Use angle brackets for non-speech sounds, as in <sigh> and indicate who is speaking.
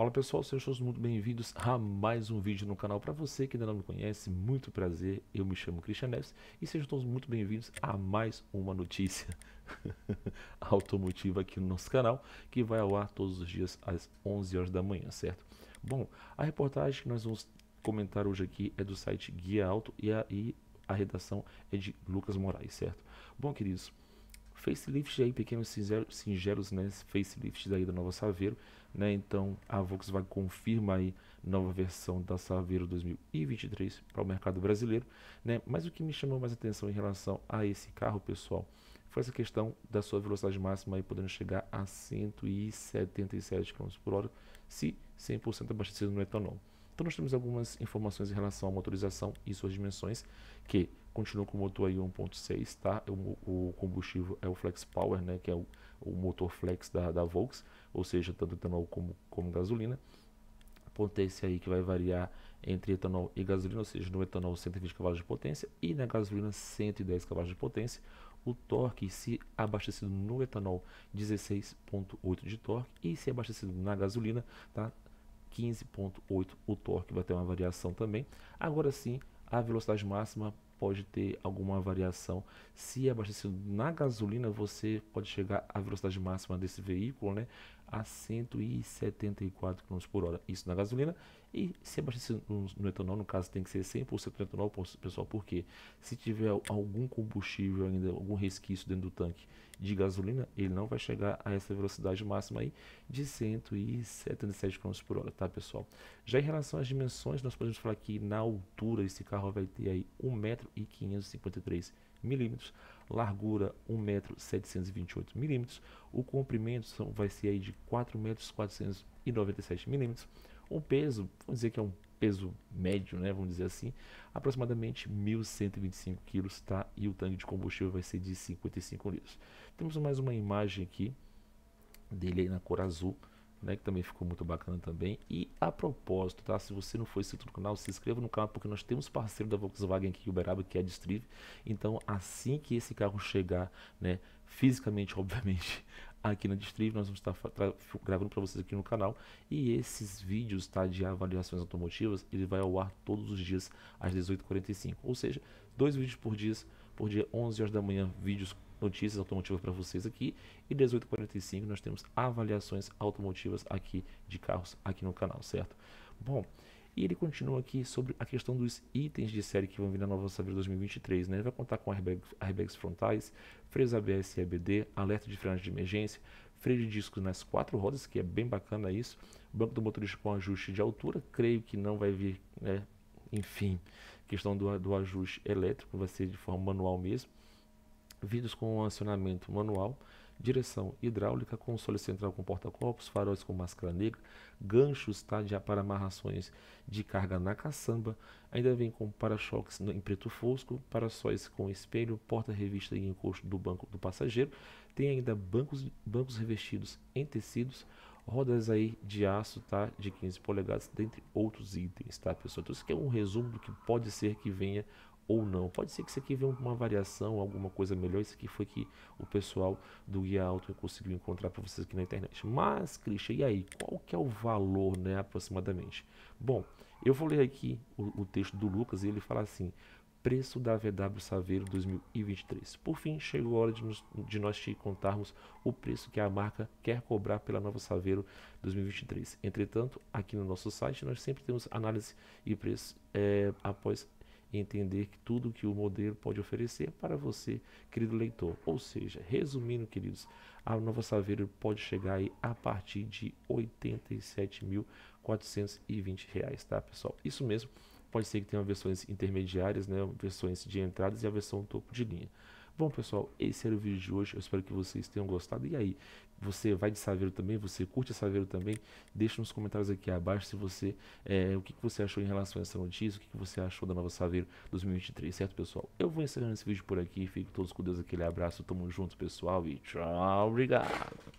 Speaker 1: Fala pessoal, sejam todos muito bem-vindos a mais um vídeo no canal. Para você que ainda não me conhece, muito prazer, eu me chamo Christian Neves e sejam todos muito bem-vindos a mais uma notícia <laughs> automotiva aqui no nosso canal, que vai ao ar todos os dias às 11 horas da manhã, certo? Bom, a reportagem que nós vamos comentar hoje aqui é do site Guia Auto e a, e a redação é de Lucas Moraes, certo? Bom, queridos, Facelifts aí, pequenos singelos, né? Facelifts aí da nova Saveiro, né? Então a Volkswagen confirma aí nova versão da Saveiro 2023 para o mercado brasileiro, né? Mas o que me chamou mais atenção em relação a esse carro, pessoal, foi essa questão da sua velocidade máxima aí podendo chegar a 177 km por hora, se 100% abastecido no etanol. Então nós temos algumas informações em relação à motorização e suas dimensões, que continua com o motor aí 1.6, tá? É o, o, combustível é o Flex Power, né? Que é o, o motor Flex da, da Volks, ou seja, tanto etanol como, como gasolina. Potência aí que vai variar entre etanol e gasolina, ou seja, no etanol 120 cavalos de potência e na gasolina 110 cavalos de potência o torque se abastecido no etanol 16.8 de torque e se abastecido na gasolina tá 15.8 o torque vai ter uma variação também. Agora sim, a velocidade máxima pode ter alguma variação. Se abastecido na gasolina, você pode chegar à velocidade máxima desse veículo, né? a 174 km por hora. Isso na gasolina. E se abastecer no, no etanol, no caso, tem que ser 100% etanol, pessoal, porque se tiver algum combustível ainda, algum resquício dentro do tanque de gasolina, ele não vai chegar a essa velocidade máxima aí de 177 km por hora, tá, pessoal? Já em relação às dimensões, nós podemos falar que na altura esse carro vai ter aí 1,553 m milímetros, largura metro 728 milímetros, o comprimento são, vai ser aí de 497 milímetros, o peso, vamos dizer que é um peso médio, né, vamos dizer assim, aproximadamente 1.125 quilos, tá? E o tanque de combustível vai ser de 55 litros. Temos mais uma imagem aqui dele na cor azul, né, que também ficou muito bacana também. E a propósito, tá? Se você não for inscrito no canal, se inscreva no canal porque nós temos parceiro da Volkswagen aqui em Uberaba, que é a Distrive. Então, assim que esse carro chegar, né, fisicamente, <laughs> obviamente, aqui na Distrive, nós vamos estar gravando para vocês aqui no canal. E esses vídeos, tá, de avaliações automotivas, ele vai ao ar todos os dias às 18h45. Ou seja, dois vídeos por dia por dia, 11 horas da manhã, vídeos, notícias automotivas para vocês aqui. E 18h45 nós temos avaliações automotivas aqui de carros aqui no canal, certo? Bom, e ele continua aqui sobre a questão dos itens de série que vão vir na nova Saveiro 2023. Né? Ele vai contar com airbags, airbags frontais, freios ABS e EBD, alerta de freio de emergência, freio de discos nas quatro rodas, que é bem bacana isso, banco do motorista com ajuste de altura, creio que não vai vir, né? enfim, questão do, do ajuste elétrico vai ser de forma manual mesmo. Vidros com acionamento manual, direção hidráulica, console central com porta-copos, faróis com máscara negra, ganchos tá, já para amarrações de carga na caçamba, ainda vem com para-choques em preto fosco, para-sóis com espelho, porta-revista e encosto do banco do passageiro, tem ainda bancos, bancos revestidos em tecidos, rodas aí de aço, tá? De 15 polegadas, dentre outros itens, tá, pessoal? Então, isso aqui é um resumo do que pode ser que venha ou não. Pode ser que isso aqui venha uma variação, alguma coisa melhor. Isso aqui foi que o pessoal do Guia Auto conseguiu encontrar para vocês aqui na internet. Mas, Christian, e aí? Qual que é o valor, né, aproximadamente? Bom, eu vou ler aqui o, o texto do Lucas e ele fala assim preço da VW Saveiro 2023. Por fim, chegou a hora de, nos, de, nós te contarmos o preço que a marca quer cobrar pela nova Saveiro 2023. Entretanto, aqui no nosso site nós sempre temos análise e preço é, após entender que tudo que o modelo pode oferecer para você, querido leitor. Ou seja, resumindo, queridos, a nova Saveiro pode chegar aí a partir de R$ 87.420, tá, pessoal? Isso mesmo. Pode ser que tenha versões intermediárias, né, versões de entradas e a versão topo de linha. Bom, pessoal, esse era o vídeo de hoje. Eu espero que vocês tenham gostado. E aí, você vai de Saveiro também? Você curte Saveiro também? Deixa nos comentários aqui abaixo se você é, o que, que você achou em relação a essa notícia, o que, que você achou da nova Saveiro 2023, certo, pessoal? Eu vou encerrando esse vídeo por aqui. Fico todos com Deus. Aquele abraço. Tamo junto, pessoal. E tchau. Obrigado.